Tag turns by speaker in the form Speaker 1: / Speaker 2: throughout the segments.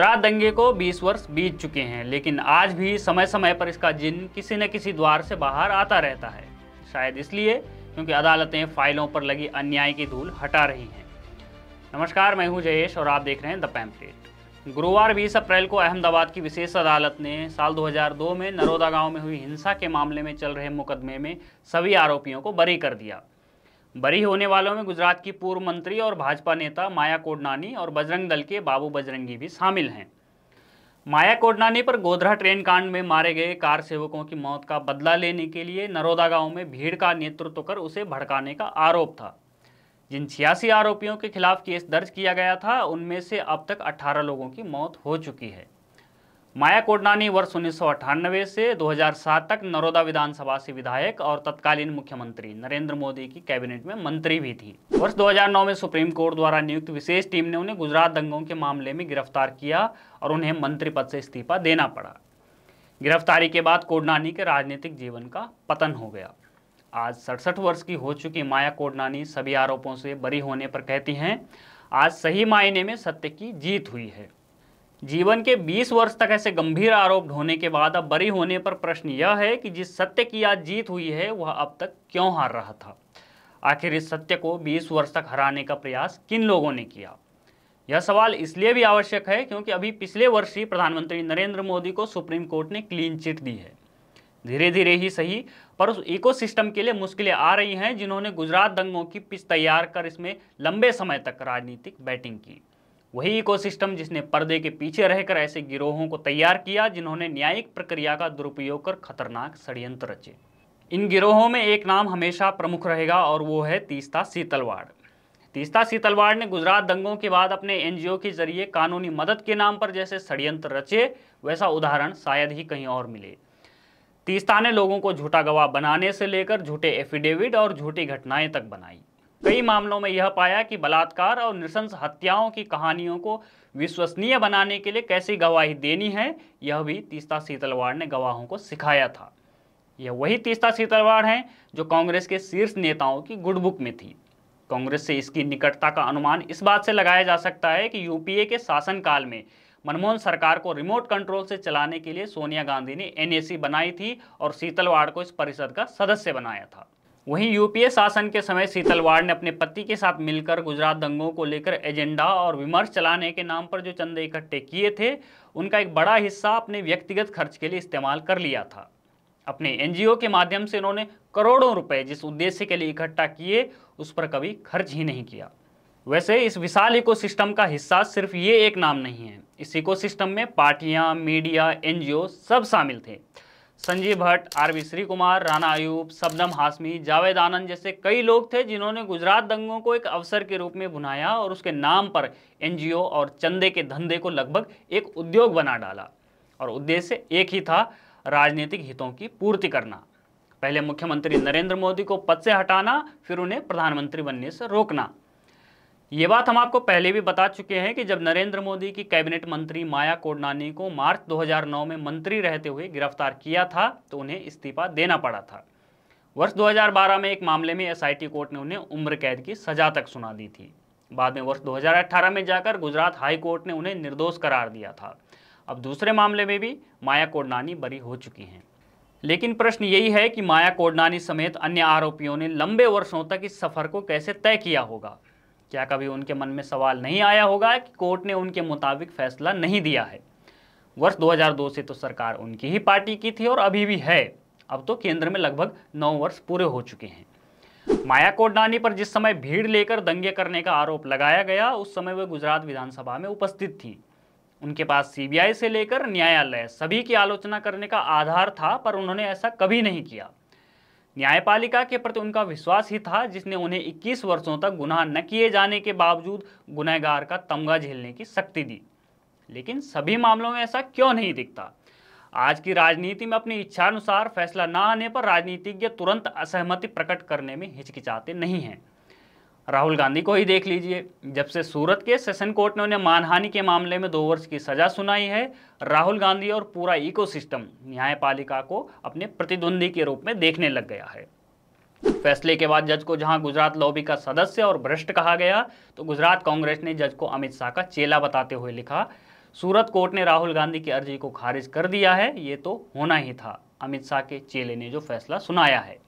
Speaker 1: गुजरात दंगे को 20 वर्ष बीत चुके हैं लेकिन आज भी समय समय पर इसका जिन किसी न किसी द्वार से बाहर आता रहता है शायद इसलिए क्योंकि अदालतें फाइलों पर लगी अन्याय की धूल हटा रही हैं नमस्कार मैं हूं जयेश और आप देख रहे हैं द पैम्पलेट गुरुवार 20 अप्रैल को अहमदाबाद की विशेष अदालत ने साल 2002 में नरोदा गांव में हुई हिंसा के मामले में चल रहे मुकदमे में सभी आरोपियों को बरी कर दिया बरी होने वालों में गुजरात की पूर्व मंत्री और भाजपा नेता माया कोडनानी और बजरंग दल के बाबू बजरंगी भी शामिल हैं माया कोडनानी पर गोधरा ट्रेन कांड में मारे गए कार सेवकों की मौत का बदला लेने के लिए नरोदा गांव में भीड़ का नेतृत्व कर उसे भड़काने का आरोप था जिन छियासी आरोपियों के खिलाफ केस दर्ज किया गया था उनमें से अब तक अट्ठारह लोगों की मौत हो चुकी है माया कोडनानी वर्ष उन्नीस से 2007 तक नरोदा विधानसभा से विधायक और तत्कालीन मुख्यमंत्री नरेंद्र मोदी की कैबिनेट में मंत्री भी थी वर्ष 2009 में सुप्रीम कोर्ट द्वारा नियुक्त विशेष टीम ने उन्हें गुजरात दंगों के मामले में गिरफ्तार किया और उन्हें मंत्री पद से इस्तीफा देना पड़ा गिरफ्तारी के बाद कोडनानी के राजनीतिक जीवन का पतन हो गया आज सड़सठ वर्ष की हो चुकी माया कोडनानी सभी आरोपों से बरी होने पर कहती हैं आज सही मायने में सत्य की जीत हुई है जीवन के 20 वर्ष तक ऐसे गंभीर आरोप ढोने के बाद अब बरी होने पर प्रश्न यह है कि जिस सत्य की आज जीत हुई है वह अब तक क्यों हार रहा था आखिर इस सत्य को 20 वर्ष तक हराने का प्रयास किन लोगों ने किया यह सवाल इसलिए भी आवश्यक है क्योंकि अभी पिछले वर्ष ही प्रधानमंत्री नरेंद्र मोदी को सुप्रीम कोर्ट ने क्लीन चिट दी है धीरे धीरे ही सही पर उस इकोसिस्टम के लिए मुश्किलें आ रही हैं जिन्होंने गुजरात दंगों की पिच तैयार कर इसमें लंबे समय तक राजनीतिक बैटिंग की वही इकोसिस्टम जिसने पर्दे के पीछे रहकर ऐसे गिरोहों को तैयार किया जिन्होंने न्यायिक प्रक्रिया का दुरुपयोग कर खतरनाक षडयंत्र रचे इन गिरोहों में एक नाम हमेशा प्रमुख रहेगा और वो है तीस्ता सीतलवाड़ तीस्ता सीतलवाड़ ने गुजरात दंगों के बाद अपने एनजीओ के जरिए कानूनी मदद के नाम पर जैसे षडयंत्र रचे वैसा उदाहरण शायद ही कहीं और मिले तीस्ता ने लोगों को झूठा गवाह बनाने से लेकर झूठे एफिडेविट और झूठी घटनाएं तक बनाई कई मामलों में यह पाया कि बलात्कार और नृशंस हत्याओं की कहानियों को विश्वसनीय बनाने के लिए कैसी गवाही देनी है यह भी तीस्ता शीतलवाड़ ने गवाहों को सिखाया था यह वही तीस्ता शीतलवाड़ हैं जो कांग्रेस के शीर्ष नेताओं की गुडबुक में थी कांग्रेस से इसकी निकटता का अनुमान इस बात से लगाया जा सकता है कि यूपीए के शासनकाल में मनमोहन सरकार को रिमोट कंट्रोल से चलाने के लिए सोनिया गांधी ने एनएसी बनाई थी और शीतलवाड़ को इस परिषद का सदस्य बनाया था वहीं यूपीए शासन के समय सीतलवाड़ ने अपने पति के साथ मिलकर गुजरात दंगों को लेकर एजेंडा और विमर्श चलाने के नाम पर जो चंदे इकट्ठे किए थे उनका एक बड़ा हिस्सा अपने व्यक्तिगत खर्च के लिए इस्तेमाल कर लिया था अपने एनजीओ के माध्यम से इन्होंने करोड़ों रुपए जिस उद्देश्य के लिए इकट्ठा किए उस पर कभी खर्च ही नहीं किया वैसे इस विशाल इको का हिस्सा सिर्फ ये एक नाम नहीं है इस इकोसिस्टम में पार्टियाँ मीडिया एन सब शामिल थे Sanjiv Bhatt R V Sreekumar Rana Ayyub Shabnam Hashmi Javed Anand जैसे कई लोग थे जिन्होंने गुजरात दंगों को एक अवसर के रूप में बुनाया और उसके नाम पर एनजीओ और चंदे के धंधे को लगभग एक उद्योग बना डाला और उद्देश्य एक ही था राजनीतिक हितों की पूर्ति करना पहले मुख्यमंत्री नरेंद्र मोदी को पद से हटाना फिर उन्हें प्रधानमंत्री बनने से रोकना ये बात हम आपको पहले भी बता चुके हैं कि जब नरेंद्र मोदी की कैबिनेट मंत्री माया कोडनानी को मार्च 2009 में मंत्री रहते हुए गिरफ्तार किया था तो उन्हें इस्तीफा देना पड़ा था वर्ष 2012 में एक मामले में एसआईटी कोर्ट ने उन्हें उम्र कैद की सजा तक सुना दी थी बाद में वर्ष 2018 में जाकर गुजरात हाई कोर्ट ने उन्हें निर्दोष करार दिया था अब दूसरे मामले में भी माया कोडनानी बरी हो चुकी हैं लेकिन प्रश्न यही है कि माया कोडनानी समेत अन्य आरोपियों ने लंबे वर्षों तक इस सफ़र को कैसे तय किया होगा क्या कभी उनके मन में सवाल नहीं आया होगा कि कोर्ट ने उनके मुताबिक फैसला नहीं दिया है वर्ष 2002 से तो सरकार उनकी ही पार्टी की थी और अभी भी है अब तो केंद्र में लगभग नौ वर्ष पूरे हो चुके हैं माया कोटनानी पर जिस समय भीड़ लेकर दंगे करने का आरोप लगाया गया उस समय वे गुजरात विधानसभा में उपस्थित थी उनके पास सीबीआई से लेकर न्यायालय सभी की आलोचना करने का आधार था पर उन्होंने ऐसा कभी नहीं किया न्यायपालिका के प्रति उनका विश्वास ही था जिसने उन्हें 21 वर्षों तक गुनाह न किए जाने के बावजूद गुनहगार का तमगा झेलने की शक्ति दी लेकिन सभी मामलों में ऐसा क्यों नहीं दिखता आज की राजनीति में अपनी इच्छानुसार फैसला न आने पर राजनीतिज्ञ तुरंत असहमति प्रकट करने में हिचकिचाते नहीं हैं राहुल गांधी को ही देख लीजिए जब से सूरत के सेशन कोर्ट ने उन्हें मानहानि के मामले में दो वर्ष की सजा सुनाई है राहुल गांधी और पूरा इकोसिस्टम न्यायपालिका को अपने प्रतिद्वंदी के रूप में देखने लग गया है फैसले के बाद जज को जहां गुजरात लॉबी का सदस्य और भ्रष्ट कहा गया तो गुजरात कांग्रेस ने जज को अमित शाह का चेला बताते हुए लिखा सूरत कोर्ट ने राहुल गांधी की अर्जी को खारिज कर दिया है ये तो होना ही था अमित शाह के चेले ने जो फैसला सुनाया है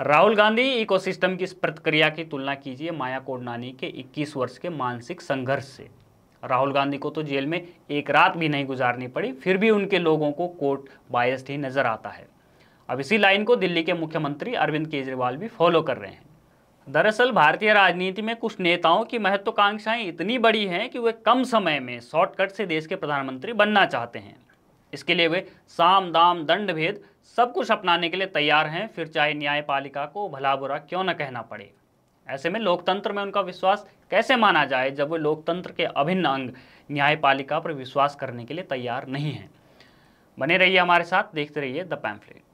Speaker 1: राहुल गांधी इकोसिस्टम की इस प्रतिक्रिया की तुलना कीजिए माया कोडनानी के 21 वर्ष के मानसिक संघर्ष से राहुल गांधी को तो जेल में एक रात भी नहीं गुजारनी पड़ी फिर भी उनके लोगों को कोर्ट बायस्ड ही नजर आता है अब इसी लाइन को दिल्ली के मुख्यमंत्री अरविंद केजरीवाल भी फॉलो कर रहे हैं दरअसल भारतीय राजनीति में कुछ नेताओं की महत्वाकांक्षाएं इतनी बड़ी हैं कि वे कम समय में शॉर्टकट से देश के प्रधानमंत्री बनना चाहते हैं इसके लिए वे साम दाम दंड भेद सब कुछ अपनाने के लिए तैयार हैं फिर चाहे न्यायपालिका को भला बुरा क्यों न कहना पड़े ऐसे में लोकतंत्र में उनका विश्वास कैसे माना जाए जब वे लोकतंत्र के अभिन्न अंग न्यायपालिका पर विश्वास करने के लिए तैयार नहीं हैं बने रहिए हमारे साथ देखते रहिए द पैम्फलेट